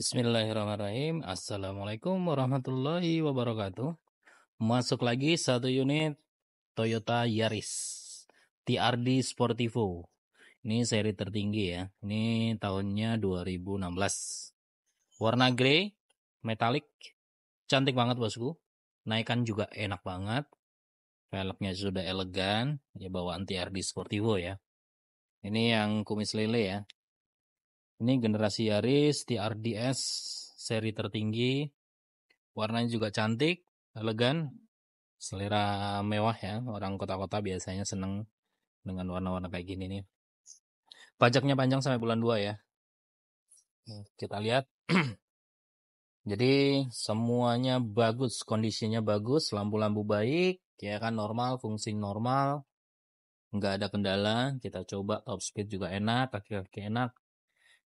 Bismillahirrahmanirrahim. Assalamualaikum warahmatullahi wabarakatuh. Masuk lagi satu unit Toyota Yaris TRD Sportivo. Ini seri tertinggi ya. Ini tahunnya 2016. Warna grey, metalik. Cantik banget bosku. Naikan juga enak banget. Velgnya sudah elegan. Ya bawaan TRD Sportivo ya. Ini yang kumis lele ya. Ini generasi Yaris TRDS seri tertinggi. Warnanya juga cantik, elegan. Selera mewah ya, orang kota-kota biasanya seneng dengan warna-warna kayak gini nih. Pajaknya panjang sampai bulan 2 ya. Kita lihat. Jadi semuanya bagus, kondisinya bagus, lampu-lampu baik, ya kan normal, fungsi normal. Nggak ada kendala, kita coba top speed juga enak, kaki-kaki enak,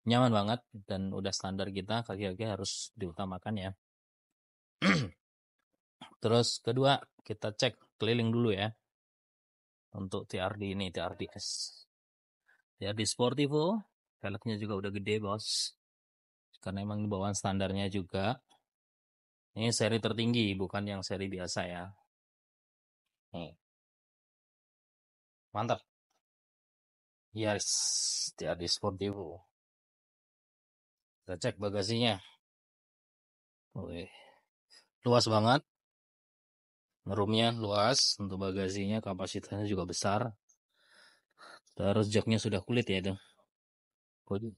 nyaman banget dan udah standar kita kaki-kaki harus diutamakan ya terus kedua kita cek keliling dulu ya untuk TRD ini TRDS TRD Sportivo velgnya juga udah gede bos karena emang bawaan standarnya juga ini seri tertinggi, bukan yang seri biasa ya. Nih. Mantap. Yes, TRD Sportivo. Kita cek bagasinya. Oke. Luas banget. Roomnya luas. Untuk bagasinya kapasitasnya juga besar. Terus joknya sudah kulit ya itu.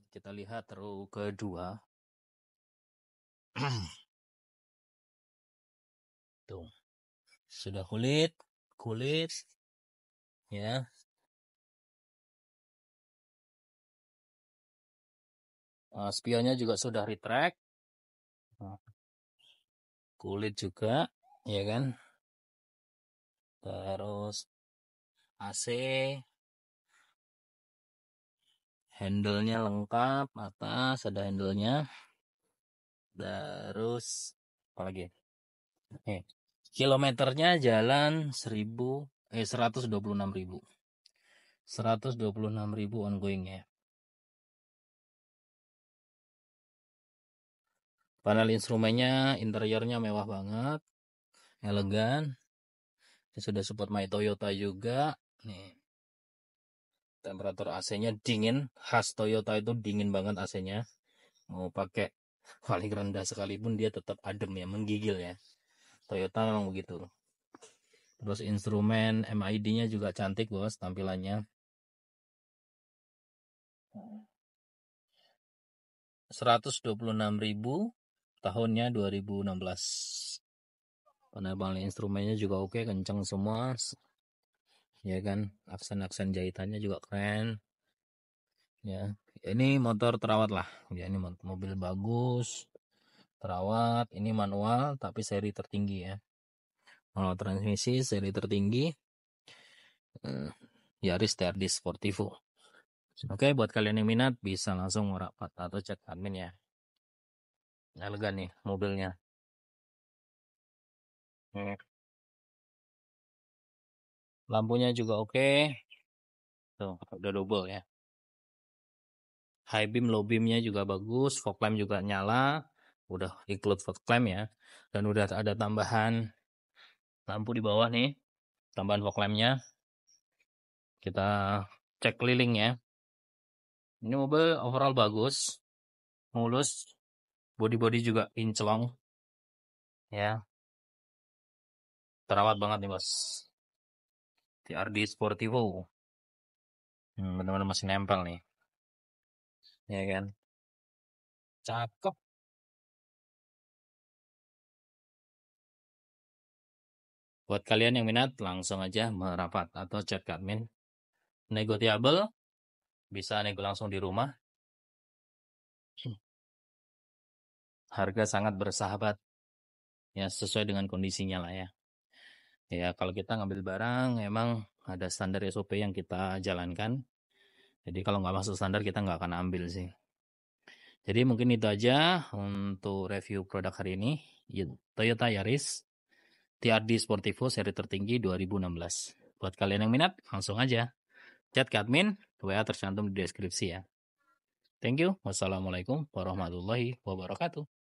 Kita lihat row kedua. Tuh. Sudah kulit. Kulit. Ya. uh, spionnya juga sudah retract eh, kulit juga ya kan terus AC handle-nya lengkap atas ada handle-nya terus apa lagi eh kilometernya jalan 1000 eh 126.000 126.000 ongoing ya Panel instrumennya, interiornya mewah banget, elegan. Ini sudah support My Toyota juga. Nih. Temperatur AC-nya dingin, khas Toyota itu dingin banget AC-nya. Mau pakai paling rendah sekalipun dia tetap adem ya, menggigil ya. Toyota memang begitu. Terus instrumen MID-nya juga cantik bos tampilannya. 126.000 tahunnya 2016 penerbangan instrumennya juga oke okay, kenceng semua ya kan aksen-aksen jahitannya juga keren ya ini motor terawat lah ya ini mobil bagus terawat ini manual tapi seri tertinggi ya kalau transmisi seri tertinggi eh, Yaris TRD Sportivo oke okay, buat kalian yang minat bisa langsung merapat atau cek admin ya Elegan nih mobilnya. Hmm. Lampunya juga oke. Tuh, udah double ya. High beam, low beamnya juga bagus. Fog lamp juga nyala. Udah include fog lamp ya. Dan udah ada tambahan lampu di bawah nih. Tambahan fog lampnya. Kita cek keliling ya. Ini mobil overall bagus. Mulus body-body juga incelong ya terawat banget nih bos TRD Sportivo hmm, benar-benar masih nempel nih ya kan cakep buat kalian yang minat langsung aja merapat atau chat admin negotiable bisa nego langsung di rumah harga sangat bersahabat ya sesuai dengan kondisinya lah ya ya kalau kita ngambil barang emang ada standar SOP yang kita jalankan jadi kalau nggak masuk standar kita nggak akan ambil sih jadi mungkin itu aja untuk review produk hari ini Toyota Yaris TRD Sportivo seri tertinggi 2016 buat kalian yang minat langsung aja chat ke admin WA tercantum di deskripsi ya Thank you. Wassalamualaikum warahmatullahi wabarakatuh.